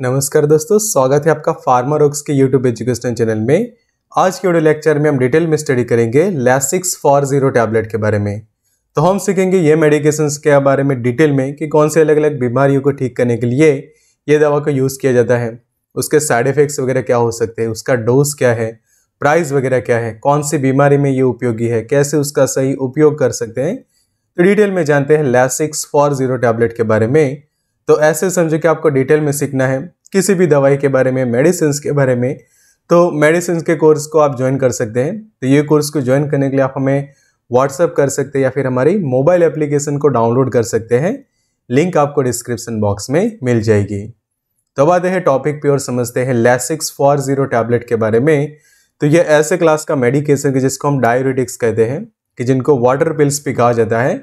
नमस्कार दोस्तों स्वागत है आपका फार्मा रॉक्स के यूट्यूब एजुकेशन चैनल में आज के वीडियो लेक्चर में हम डिटेल में स्टडी करेंगे लैसिक्स फॉर जीरो टैबलेट के बारे में तो हम सीखेंगे ये मेडिकेशन के बारे में डिटेल में कि कौन से अलग अलग बीमारियों को ठीक करने के लिए ये दवा को यूज़ किया जाता है उसके साइड इफ़ेक्ट्स वगैरह क्या हो सकते हैं उसका डोज क्या है प्राइस वगैरह क्या है कौन सी बीमारी में ये उपयोगी है कैसे उसका सही उपयोग कर सकते हैं तो डिटेल में जानते हैं लैसिक्स फॉर जीरो टैबलेट के बारे में तो ऐसे समझो कि आपको डिटेल में सीखना है किसी भी दवाई के बारे में मेडिसिन के बारे में तो मेडिसिन के कोर्स को आप ज्वाइन कर सकते हैं तो ये कोर्स को ज्वाइन करने के लिए आप हमें व्हाट्सअप कर सकते हैं या फिर हमारी मोबाइल एप्लीकेशन को डाउनलोड कर सकते हैं लिंक आपको डिस्क्रिप्शन बॉक्स में मिल जाएगी तो आते हैं टॉपिक पे और समझते हैं लेसिक्स फॉर जीरो टैबलेट के बारे में तो ये ऐसे क्लास का मेडिकेशन है जिसको हम डायबिटिक्स कहते हैं कि जिनको वाटर पिल्स भी कहा जाता है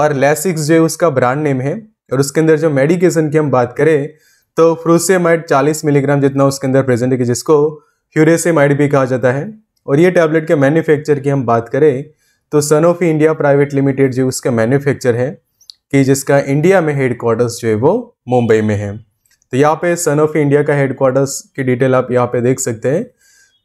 और लेसिक्स जो है उसका ब्रांड नेम है और उसके अंदर जो मेडिकेशन की हम बात करें तो फ्रूसेमाइड 40 मिलीग्राम जितना उसके अंदर प्रेजेंट है जिसको फ्यूरेसेमाइड भी कहा जाता है और ये टैबलेट के मैन्युफैक्चर की हम बात करें तो सनोफी इंडिया प्राइवेट लिमिटेड जो उसका मैन्युफैक्चर है कि जिसका इंडिया में हेड क्वार्टर्स जो है वो मुंबई में है तो यहाँ पे सनोफी इंडिया का हेड क्वार्टर्स की डिटेल आप यहाँ पे देख सकते हैं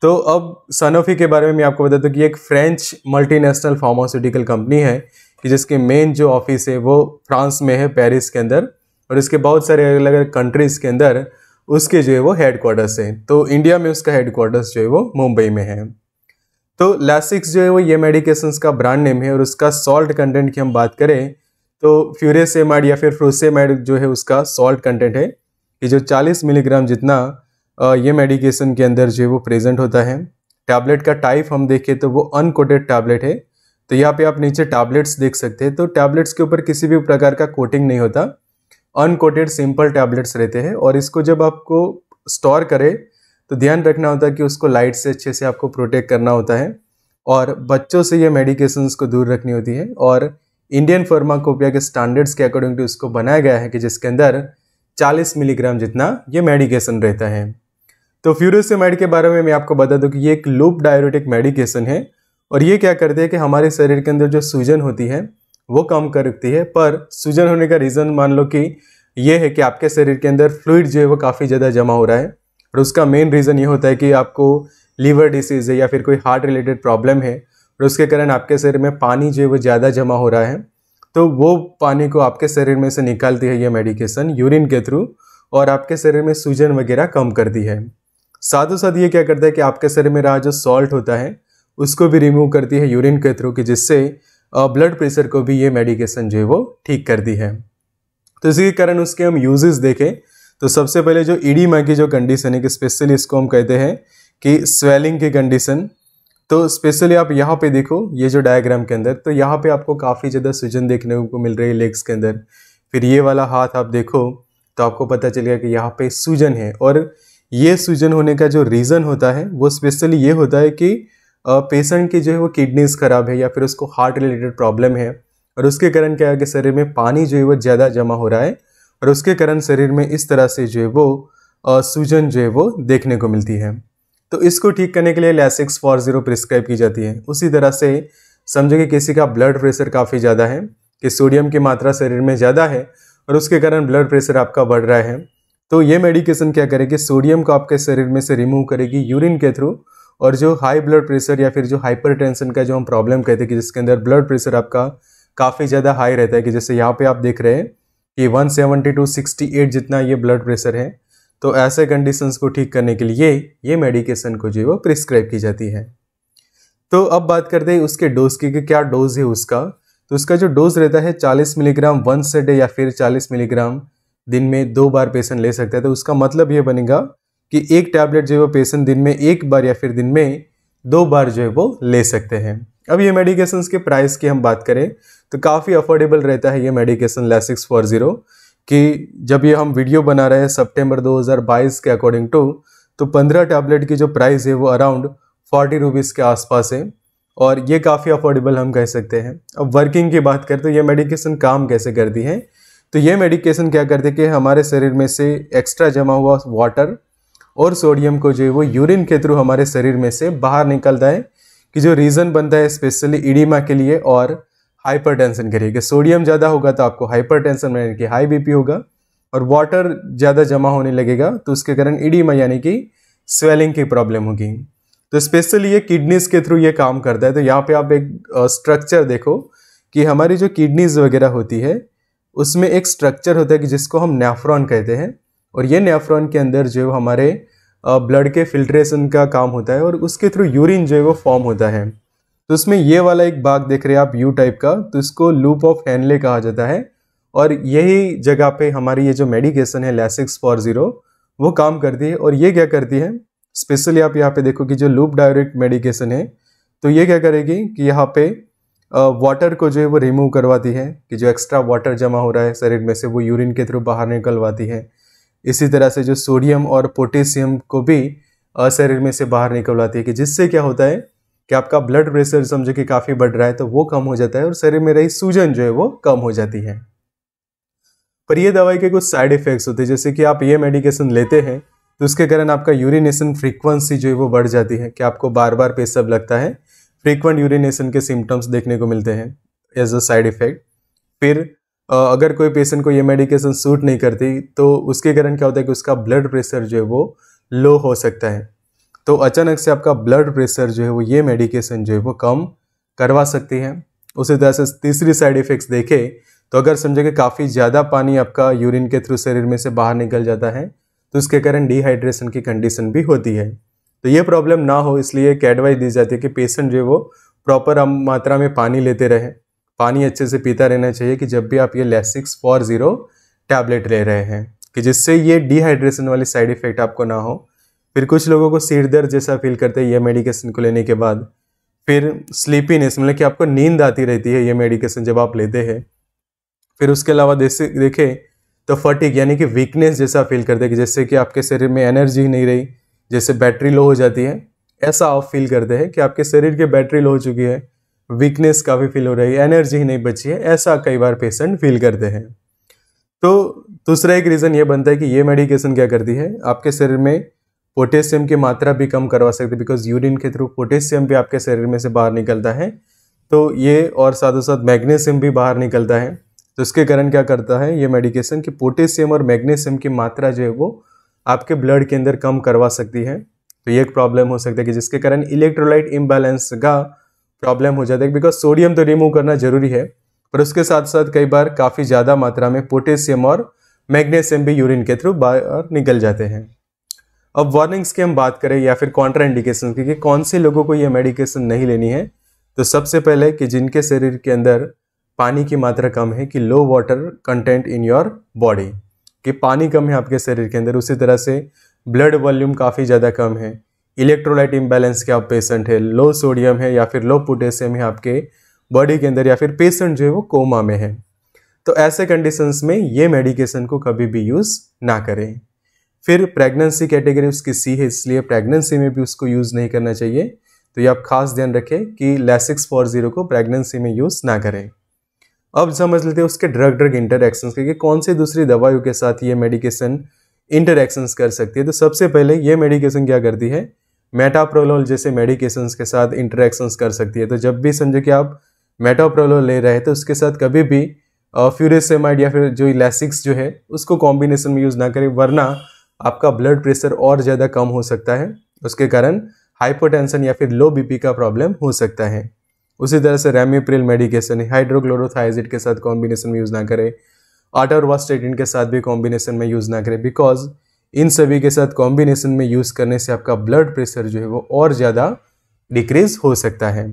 तो अब सनोफी के बारे में मैं आपको बता दूँ कि एक फ्रेंच मल्टीनेशनल फार्मास्यूटिकल कंपनी है कि जिसके मेन जो ऑफिस है वो फ्रांस में है पेरिस के अंदर और इसके बहुत सारे अलग अलग कंट्रीज़ के अंदर उसके जो है वो हेड क्वार्टर्स है तो इंडिया में उसका हेड क्वार्टर्स जो है वो मुंबई में है तो लैसिक्स जो है वो ये मेडिकेशन का ब्रांड नेम है और उसका सॉल्ट कंटेंट की हम बात करें तो फ्यूरेसेमाइड या फिर फ्रोसेमाइड जो है उसका सॉल्ट कंटेंट है कि जो 40 मिलीग्राम जितना ये मेडिकेशन के अंदर जो है वो प्रेजेंट होता है टैबलेट का टाइप हम देखें तो वो अनकोटेड टैबलेट है तो यहाँ पे आप नीचे टैबलेट्स देख सकते हैं तो टैबलेट्स के ऊपर किसी भी प्रकार का कोटिंग नहीं होता अनकोटेड सिंपल टैबलेट्स रहते हैं और इसको जब आपको स्टोर करें तो ध्यान रखना होता है कि उसको लाइट से अच्छे से आपको प्रोटेक्ट करना होता है और बच्चों से ये मेडिकेशंस को दूर रखनी होती है और इंडियन फर्माकोपिया के स्टैंडर्ड्स के अकॉर्डिंग टू इसको बनाया गया है कि जिसके अंदर 40 मिलीग्राम जितना ये मेडिकेशन रहता है तो फ्यूरोसिमाइड के बारे में मैं आपको बता दूं कि ये एक लूप डायरेटिक मेडिकेशन है और ये क्या करती है कि हमारे शरीर के अंदर जो सूजन होती है वो कम कर रखती है पर सूजन होने का रीज़न मान लो कि ये है कि आपके शरीर के अंदर फ्लूड जो है वो काफ़ी ज़्यादा जमा हो रहा है और उसका मेन रीज़न ये होता है कि आपको लीवर डिसीज़ है या फिर कोई हार्ट रिलेटेड प्रॉब्लम है और उसके कारण आपके शरीर में पानी जो है वो ज़्यादा जमा हो रहा है तो वो पानी को आपके शरीर में से निकालती है ये मेडिकेशन यूरिन के थ्रू और आपके शरीर में सूजन वगैरह कम करती है साथ ही साथ ये क्या करता है कि आपके शरीर में रहा जो सॉल्ट होता है उसको भी रिमूव करती है यूरिन के थ्रू की जिससे ब्लड प्रेशर को भी ये मेडिकेशन जो है वो ठीक करती है तो इसी कारण उसके हम यूजेस देखें तो सबसे पहले जो ईडीमा की जो कंडीशन है कि स्पेशली इसको हम कहते हैं कि स्वेलिंग की कंडीशन तो स्पेशली आप यहाँ पे देखो ये जो डायग्राम के अंदर तो यहाँ पे आपको काफ़ी ज़्यादा सूजन देखने को मिल रही है लेग्स के अंदर फिर ये वाला हाथ आप देखो तो आपको पता चल गया कि यहाँ पे सूजन है और ये सूजन होने का जो रीज़न होता है वो स्पेशली ये होता है कि पेशेंट की जो है वो किडनीज ख़राब है या फिर उसको हार्ट रिलेटेड प्रॉब्लम है और उसके कारण क्या है कि शरीर में पानी जो है वो ज़्यादा जमा हो रहा है और उसके कारण शरीर में इस तरह से जो है वो सूजन जो है वो देखने को मिलती है तो इसको ठीक करने के लिए लैसिक्स फॉर जीरो प्रिस्क्राइब की जाती है उसी तरह से समझो कि किसी का ब्लड प्रेशर काफ़ी ज़्यादा है कि सोडियम की मात्रा शरीर में ज़्यादा है और उसके कारण ब्लड प्रेशर आपका बढ़ रहा है तो ये मेडिकेशन क्या करेगी सोडियम को आपके शरीर में से रिमूव करेगी यूरिन के थ्रू और जो हाई ब्लड प्रेशर या फिर जो हाइपर का जो हम प्रॉब्लम कहते हैं कि जिसके अंदर ब्लड प्रेशर आपका काफ़ी ज़्यादा हाई रहता है कि जैसे यहाँ पे आप देख रहे हैं कि 170 टू एट जितना ये ब्लड प्रेशर है तो ऐसे कंडीशंस को ठीक करने के लिए ये मेडिकेशन को जो है वो प्रिस्क्राइब की जाती है तो अब बात करते हैं उसके डोज की कि क्या डोज है उसका तो उसका जो डोज रहता है चालीस मिलीग्राम वंस अ डे या फिर चालीस मिलीग्राम दिन में दो बार पेशेंट ले सकता है तो उसका मतलब ये बनेगा कि एक टैबलेट जो है वो पेशेंट दिन में एक बार या फिर दिन में दो बार जो है वो ले सकते हैं अब ये मेडिकेशंस के प्राइस की हम बात करें तो काफ़ी अफोर्डेबल रहता है ये मेडिकेशन लैसिक्स फोर ज़ीरो कि जब ये हम वीडियो बना रहे हैं सितंबर 2022 के अकॉर्डिंग टू तो 15 टैबलेट की जो प्राइस है वो अराउंड फोर्टी रुपीज़ के आसपास है और ये काफ़ी अफोर्डेबल हम कह सकते हैं अब वर्किंग की बात करें तो ये मेडिकेशन काम कैसे करती है तो ये मेडिकेशन क्या करती है कि हमारे शरीर में से एक्स्ट्रा जमा हुआ वाटर और सोडियम को जो है वो यूरिन के थ्रू हमारे शरीर में से बाहर निकलता है कि जो रीज़न बनता है स्पेशली इडीमा के लिए और हाइपरटेंशन के लिए कि सोडियम ज़्यादा होगा तो आपको हाइपरटेंशन यानी कि हाई बीपी होगा और वाटर ज़्यादा जमा होने लगेगा तो उसके कारण इडीमा यानी कि स्वेलिंग की प्रॉब्लम होगी तो स्पेशली ये किडनीज के थ्रू ये काम करता है तो यहाँ पर आप एक स्ट्रक्चर देखो कि हमारी जो किडनीज वगैरह होती है उसमें एक स्ट्रक्चर होता है कि जिसको हम नेफ्रॉन कहते हैं और ये नेफ्रॉन के अंदर जो हमारे ब्लड के फिल्ट्रेशन का काम होता है और उसके थ्रू यूरिन जो है वो फॉर्म होता है तो उसमें ये वाला एक भाग देख रहे हैं आप यू टाइप का तो इसको लूप ऑफ हैनले कहा जाता है और यही जगह पे हमारी ये जो मेडिकेशन है लैसिक्स फॉर ज़ीरो वो काम करती है और ये क्या करती है स्पेशली आप यहाँ पे देखो कि जो लूप डायरेक्ट मेडिकेशन है तो ये क्या करेगी कि यहाँ पे वाटर को जो है वो रिमूव करवाती है कि जो एक्स्ट्रा वाटर जमा हो रहा है शरीर में से वो यूरिन के थ्रू बाहर निकलवाती है इसी तरह से जो सोडियम और पोटेशियम को भी शरीर में से बाहर निकलवाती है कि जिससे क्या होता है कि आपका ब्लड प्रेशर समझो कि काफ़ी बढ़ रहा है तो वो कम हो जाता है और शरीर में रही सूजन जो है वो कम हो जाती है पर ये दवाई के कुछ साइड इफ़ेक्ट्स होते हैं जैसे कि आप ये मेडिकेशन लेते हैं तो उसके कारण आपका यूरिनेशन फ्रीक्वेंसी जो है वो बढ़ जाती है कि आपको बार बार पेशअप लगता है फ्रीक्वेंट यूरिनेशन के सिम्टम्स देखने को मिलते हैं एज अ साइड इफ़ेक्ट फिर अगर कोई पेशेंट को ये मेडिकेशन सूट नहीं करती तो उसके कारण क्या होता है कि उसका ब्लड प्रेशर जो है वो लो हो सकता है तो अचानक से आपका ब्लड प्रेशर जो है वो ये मेडिकेशन जो है वो कम करवा सकती है उसी तरह से तीसरी साइड इफ़ेक्ट्स देखें तो अगर समझे कि काफ़ी ज़्यादा पानी आपका यूरिन के थ्रू शरीर में से बाहर निकल जाता है तो उसके कारण डिहाइड्रेशन की कंडीशन भी होती है तो ये प्रॉब्लम ना हो इसलिए एक एडवाइस दी जाती है कि पेशेंट जो है वो प्रॉपर मात्रा में पानी लेते रहे पानी अच्छे से पीता रहना चाहिए कि जब भी आप ये लेसिक्स फॉर ज़ीरो टैबलेट ले रहे हैं कि जिससे ये डिहाइड्रेशन वाली साइड इफ़ेक्ट आपको ना हो फिर कुछ लोगों को सिर दर्द जैसा फील करते हैं ये मेडिकेशन को लेने के बाद फिर स्लीपीनेस मतलब कि आपको नींद आती रहती है ये मेडिकेशन जब आप लेते हैं फिर उसके अलावा जैसे देखें तो फटिक यानी कि वीकनेस जैसा फील करते हैं कि जैसे कि आपके शरीर में एनर्जी नहीं रही जैसे बैटरी लो हो जाती है ऐसा आप फील करते हैं कि आपके शरीर की बैटरी लो हो चुकी है वीकनेस काफ़ी फील हो रही है एनर्जी ही नहीं बची है ऐसा कई बार पेशेंट फील करते हैं तो दूसरा एक रीज़न ये बनता है कि ये मेडिकेशन क्या करती है आपके शरीर में पोटेशियम की मात्रा भी कम करवा सकती है बिकॉज यूरिन के थ्रू पोटेशियम भी आपके शरीर में से बाहर निकलता है तो ये और साथ साथ मैग्नीशियम भी बाहर निकलता है तो इसके कारण क्या करता है ये मेडिकेशन कि पोटेशियम और मैग्नीशियम की मात्रा जो है वो आपके ब्लड के अंदर कम करवा सकती है तो ये एक प्रॉब्लम हो सकता है कि जिसके कारण इलेक्ट्रोलाइट इम्बैलेंस का प्रॉब्लम हो जाता है बिकॉज सोडियम तो रिमूव करना जरूरी है पर उसके साथ साथ कई बार काफ़ी ज़्यादा मात्रा में पोटेशियम और मैग्नेशियम भी यूरिन के थ्रू बाहर निकल जाते हैं अब वार्निंग्स की हम बात करें या फिर कॉन्ट्रा इंडिकेशन की कि कौन से लोगों को ये मेडिकेशन नहीं लेनी है तो सबसे पहले कि जिनके शरीर के अंदर पानी की मात्रा कम है कि low water content in your body कि पानी कम है आपके शरीर के अंदर उसी तरह से ब्लड वॉल्यूम काफ़ी ज़्यादा कम है इलेक्ट्रोलाइट इम्बैलेंस के आप पेशेंट है लो सोडियम है या फिर लो पोटेशियम है आपके बॉडी के अंदर या फिर पेशेंट जो है वो कोमा में है तो ऐसे कंडीशंस में ये मेडिकेशन को कभी भी यूज़ ना करें फिर प्रेगनेंसी कैटेगरी उसकी सी है इसलिए प्रेगनेंसी में भी उसको यूज़ नहीं करना चाहिए तो ये आप खास ध्यान रखें कि लेसिक्स फोर जीरो को प्रेगनेंसी में यूज़ ना करें अब समझ लेते हैं उसके ड्रग ड्रग इंटरेक्शन के कौन सी दूसरी दवाइयों के साथ ये मेडिकेशन इंटरेक्शंस कर सकती है तो सबसे पहले ये मेडिकेशन क्या करती है मेटाप्रोलोल जैसे मेडिकेशंस के साथ इंटरेक्शंस कर सकती है तो जब भी समझो कि आप मेटाप्रोलोल ले रहे हैं तो उसके साथ कभी भी फ्यूरेसेमाइड या फिर जो इलेसिक्स जो है उसको कॉम्बिनेशन में यूज़ ना करें वरना आपका ब्लड प्रेशर और ज़्यादा कम हो सकता है उसके कारण हाइपोटेंशन या फिर लो बीपी का प्रॉब्लम हो सकता है उसी तरह से रेमिप्रिल मेडिकेशन हाइड्रोक्लोरोथाइजिड के साथ कॉम्बिनेशन में यूज़ ना करें आटारवास्टेटिन के साथ भी कॉम्बिनेशन में यूज़ ना करें बिकॉज इन सभी के साथ कॉम्बिनेशन में यूज़ करने से आपका ब्लड प्रेशर जो है वो और ज़्यादा डिक्रीज हो सकता है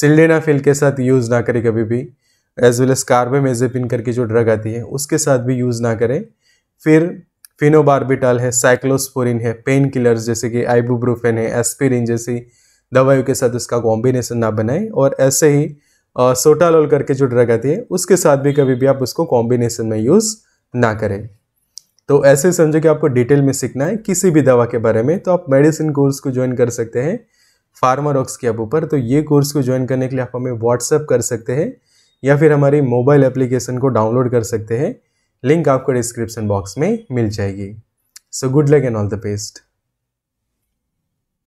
सिल्डेनाफिल के साथ यूज़ ना करें कभी भी एज वेल एज कार्बेमेजेपिन करके जो ड्रग आती है उसके साथ भी यूज़ ना करें फिर फिनोबार्बिटाल है साइक्लोस्पोरिन है पेन किलर्स जैसे कि आइबूब्रोफेन है एस्पिरिन जैसी दवाइयों के साथ उसका कॉम्बिनेशन ना बनाएं और ऐसे ही सोटालोल करके जो ड्रग आती है उसके साथ भी कभी भी आप उसको कॉम्बिनेशन में यूज़ ना करें तो ऐसे समझो कि आपको डिटेल में सीखना है किसी भी दवा के बारे में तो आप मेडिसिन कोर्स को ज्वाइन कर सकते हैं फार्मारॉक्स के ऐप ऊपर तो ये कोर्स को ज्वाइन करने के लिए आप हमें व्हाट्सअप कर सकते हैं या फिर हमारी मोबाइल एप्लीकेशन को डाउनलोड कर सकते हैं लिंक आपको डिस्क्रिप्शन बॉक्स में मिल जाएगी so good luck and all the best